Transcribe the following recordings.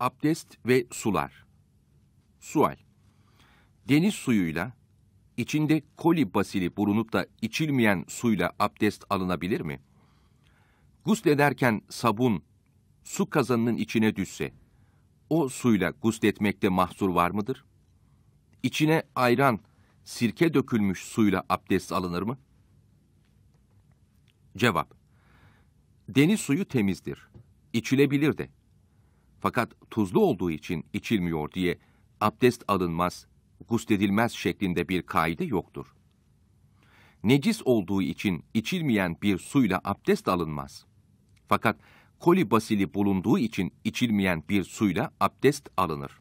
Abdest ve sular. Sual. Deniz suyuyla, içinde koli basili bulunup da içilmeyen suyla abdest alınabilir mi? Guslederken sabun, su kazanının içine düşse, o suyla gusletmekte mahsur var mıdır? İçine ayran, sirke dökülmüş suyla abdest alınır mı? Cevap. Deniz suyu temizdir. İçilebilir de. Fakat tuzlu olduğu için içilmiyor diye abdest alınmaz, gusledilmez şeklinde bir kaide yoktur. Necis olduğu için içilmeyen bir suyla abdest alınmaz. Fakat koli basili bulunduğu için içilmeyen bir suyla abdest alınır.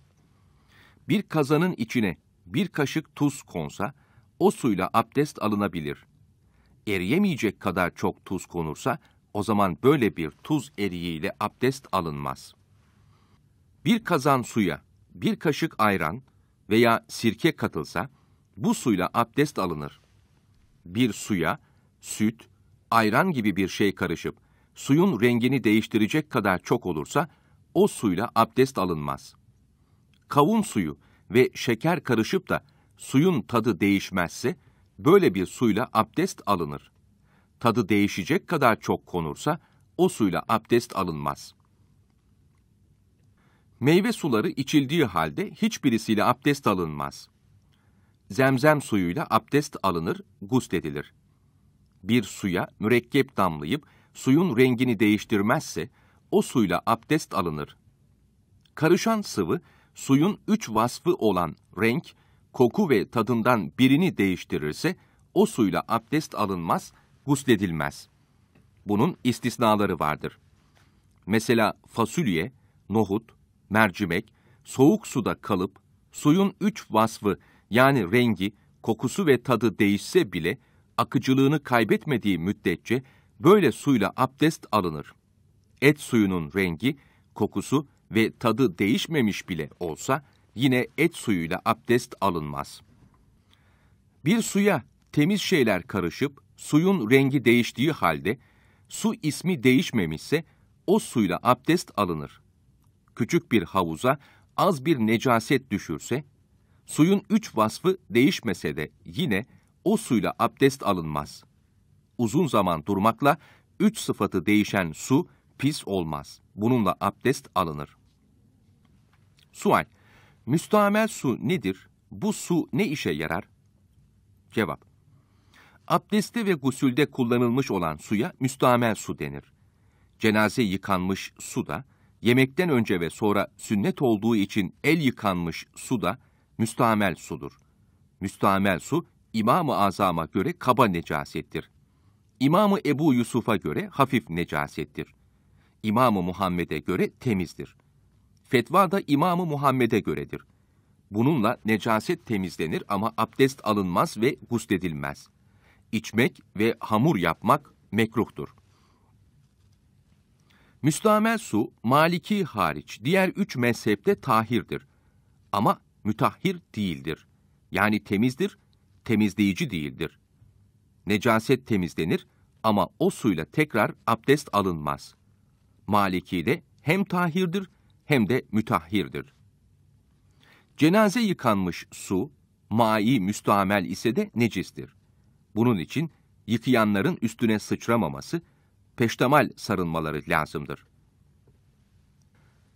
Bir kazanın içine bir kaşık tuz konsa, o suyla abdest alınabilir. Eriyemeyecek kadar çok tuz konursa, o zaman böyle bir tuz eriğiyle abdest alınmaz.'' Bir kazan suya bir kaşık ayran veya sirke katılsa bu suyla abdest alınır. Bir suya süt, ayran gibi bir şey karışıp suyun rengini değiştirecek kadar çok olursa o suyla abdest alınmaz. Kavun suyu ve şeker karışıp da suyun tadı değişmezse böyle bir suyla abdest alınır. Tadı değişecek kadar çok konursa o suyla abdest alınmaz. Meyve suları içildiği halde hiçbirisiyle abdest alınmaz. Zemzem suyuyla abdest alınır, gusledilir. Bir suya mürekkep damlayıp suyun rengini değiştirmezse o suyla abdest alınır. Karışan sıvı suyun üç vasfı olan renk, koku ve tadından birini değiştirirse o suyla abdest alınmaz, gusledilmez. Bunun istisnaları vardır. Mesela fasulye, nohut, mercimek, soğuk suda kalıp suyun üç vasfı yani rengi, kokusu ve tadı değişse bile akıcılığını kaybetmediği müddetçe böyle suyla abdest alınır. Et suyunun rengi, kokusu ve tadı değişmemiş bile olsa yine et suyuyla abdest alınmaz. Bir suya temiz şeyler karışıp suyun rengi değiştiği halde su ismi değişmemişse o suyla abdest alınır küçük bir havuza az bir necaset düşürse, suyun üç vasfı değişmese de yine o suyla abdest alınmaz. Uzun zaman durmakla üç sıfatı değişen su pis olmaz. Bununla abdest alınır. Sual, müstamel su nedir? Bu su ne işe yarar? Cevap, abdeste ve gusülde kullanılmış olan suya müstamel su denir. Cenaze yıkanmış su da, yemekten önce ve sonra sünnet olduğu için el yıkanmış su da müstamel sudur. Müstamel su İmam-ı Azam'a göre kaba necasettir. İmam-ı Ebu Yusuf'a göre hafif necasettir. İmam-ı Muhammed'e göre temizdir. Fetva da İmam-ı Muhammed'e göredir. Bununla necaset temizlenir ama abdest alınmaz ve gusledilmez. İçmek ve hamur yapmak mekruhtur. Müstamel su, Maliki hariç diğer üç mezhepte tahirdir. Ama mütahhir değildir. Yani temizdir, temizleyici değildir. Necaset temizlenir ama o suyla tekrar abdest alınmaz. Malik'i de hem tahirdir hem de mütahhirdir. Cenaze yıkanmış su, mai müstamel ise de necistir. Bunun için yıkayanların üstüne sıçramaması peştemal sarılmaları lazımdır.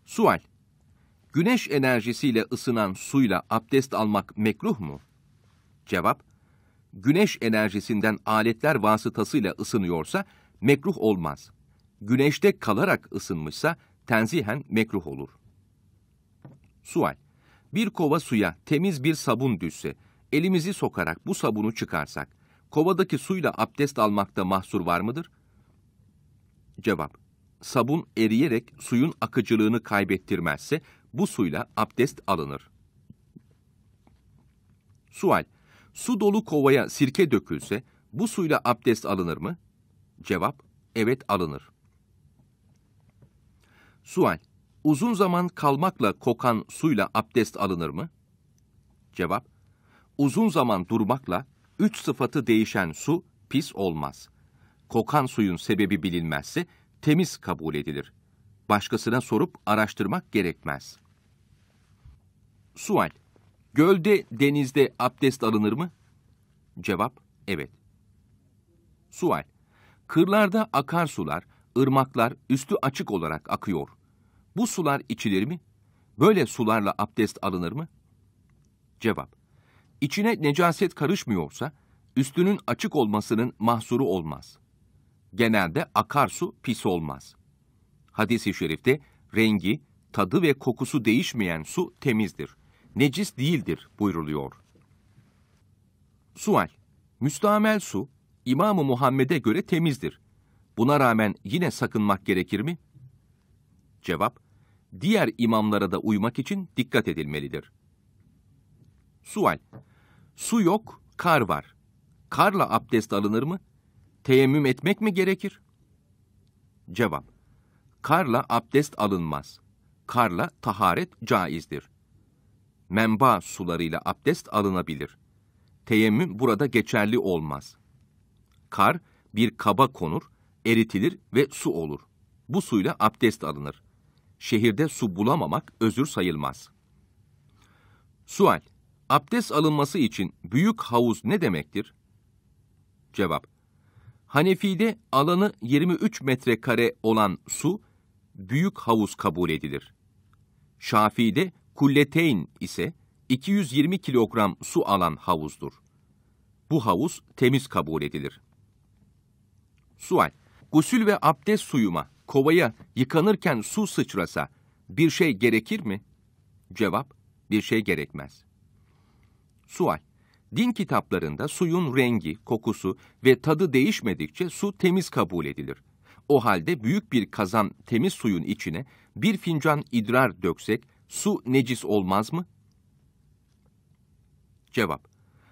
Sual Güneş enerjisiyle ısınan suyla abdest almak mekruh mu? Cevap Güneş enerjisinden aletler vasıtasıyla ısınıyorsa mekruh olmaz. Güneşte kalarak ısınmışsa tenzihen mekruh olur. Sual Bir kova suya temiz bir sabun düşse, elimizi sokarak bu sabunu çıkarsak, kovadaki suyla abdest almakta mahsur var mıdır? Cevap. Sabun eriyerek suyun akıcılığını kaybettirmezse bu suyla abdest alınır. Sual. Su dolu kovaya sirke dökülse bu suyla abdest alınır mı? Cevap. Evet alınır. Sual. Uzun zaman kalmakla kokan suyla abdest alınır mı? Cevap. Uzun zaman durmakla üç sıfatı değişen su pis olmaz.'' kokan suyun sebebi bilinmezse temiz kabul edilir. Başkasına sorup araştırmak gerekmez. Sual Gölde, denizde abdest alınır mı? Cevap, evet. Sual Kırlarda akarsular, ırmaklar üstü açık olarak akıyor. Bu sular içilir mi? Böyle sularla abdest alınır mı? Cevap İçine necaset karışmıyorsa, üstünün açık olmasının mahsuru olmaz.'' genelde akarsu pis olmaz. Hadis-i şerifte rengi, tadı ve kokusu değişmeyen su temizdir. Necis değildir buyruluyor. Sual Müstamel su İmam-ı Muhammed'e göre temizdir. Buna rağmen yine sakınmak gerekir mi? Cevap Diğer imamlara da uymak için dikkat edilmelidir. Sual Su yok, kar var. Karla abdest alınır mı? teyemmüm etmek mi gerekir? Cevap. Karla abdest alınmaz. Karla taharet caizdir. Memba sularıyla abdest alınabilir. Teyemmüm burada geçerli olmaz. Kar bir kaba konur, eritilir ve su olur. Bu suyla abdest alınır. Şehirde su bulamamak özür sayılmaz. Sual: Abdest alınması için büyük havuz ne demektir? Cevap: Hanefi'de alanı 23 metrekare olan su, büyük havuz kabul edilir. Şafii'de kulleteyn ise 220 kilogram su alan havuzdur. Bu havuz temiz kabul edilir. Sual, gusül ve abdest suyuma, kovaya yıkanırken su sıçrasa bir şey gerekir mi? Cevap, bir şey gerekmez. Sual, Din kitaplarında suyun rengi, kokusu ve tadı değişmedikçe su temiz kabul edilir. O halde büyük bir kazan temiz suyun içine bir fincan idrar döksek su necis olmaz mı? Cevap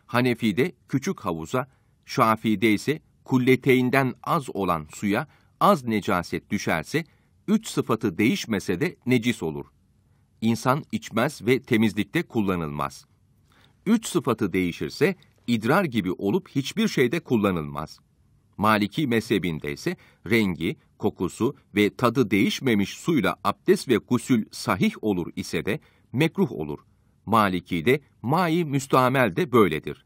Hanefi'de küçük havuza, Şafii'de ise kulleteyinden az olan suya az necaset düşerse, üç sıfatı değişmese de necis olur. İnsan içmez ve temizlikte kullanılmaz.'' üç sıfatı değişirse idrar gibi olup hiçbir şeyde kullanılmaz. Maliki mezhebinde ise rengi, kokusu ve tadı değişmemiş suyla abdest ve gusül sahih olur ise de mekruh olur. Maliki'de mai müstamel de böyledir.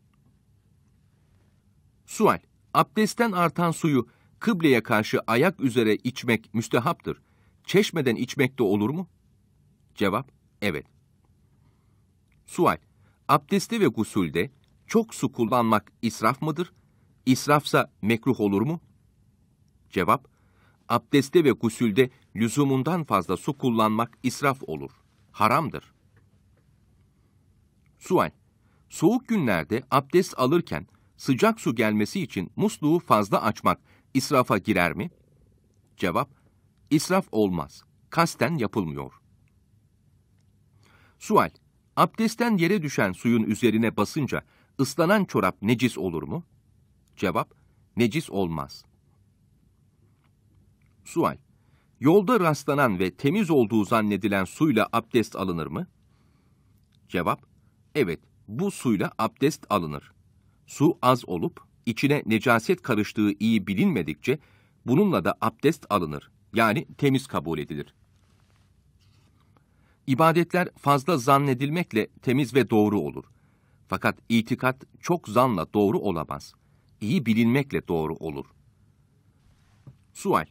Sual: Abdestten artan suyu kıbleye karşı ayak üzere içmek müstehaptır. Çeşmeden içmek de olur mu? Cevap: Evet. Sual: Abdeste ve gusulde çok su kullanmak israf mıdır? İsrafsa mekruh olur mu? Cevap, abdeste ve gusulde lüzumundan fazla su kullanmak israf olur. Haramdır. Sual, soğuk günlerde abdest alırken sıcak su gelmesi için musluğu fazla açmak israfa girer mi? Cevap, israf olmaz. Kasten yapılmıyor. Sual, Abdestten yere düşen suyun üzerine basınca ıslanan çorap necis olur mu? Cevap, necis olmaz. Sual, yolda rastlanan ve temiz olduğu zannedilen suyla abdest alınır mı? Cevap, evet, bu suyla abdest alınır. Su az olup, içine necaset karıştığı iyi bilinmedikçe, bununla da abdest alınır, yani temiz kabul edilir.'' İbadetler fazla zannedilmekle temiz ve doğru olur. Fakat itikat çok zanla doğru olamaz. İyi bilinmekle doğru olur. Sual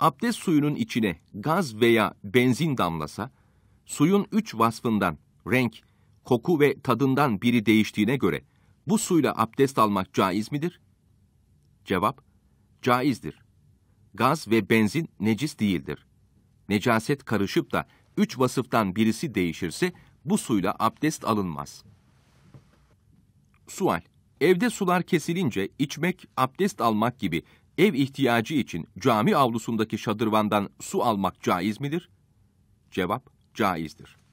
Abdest suyunun içine gaz veya benzin damlasa, suyun üç vasfından renk, koku ve tadından biri değiştiğine göre bu suyla abdest almak caiz midir? Cevap, caizdir. Gaz ve benzin necis değildir. Necaset karışıp da üç vasıftan birisi değişirse bu suyla abdest alınmaz. Sual Evde sular kesilince içmek, abdest almak gibi ev ihtiyacı için cami avlusundaki şadırvandan su almak caiz midir? Cevap caizdir.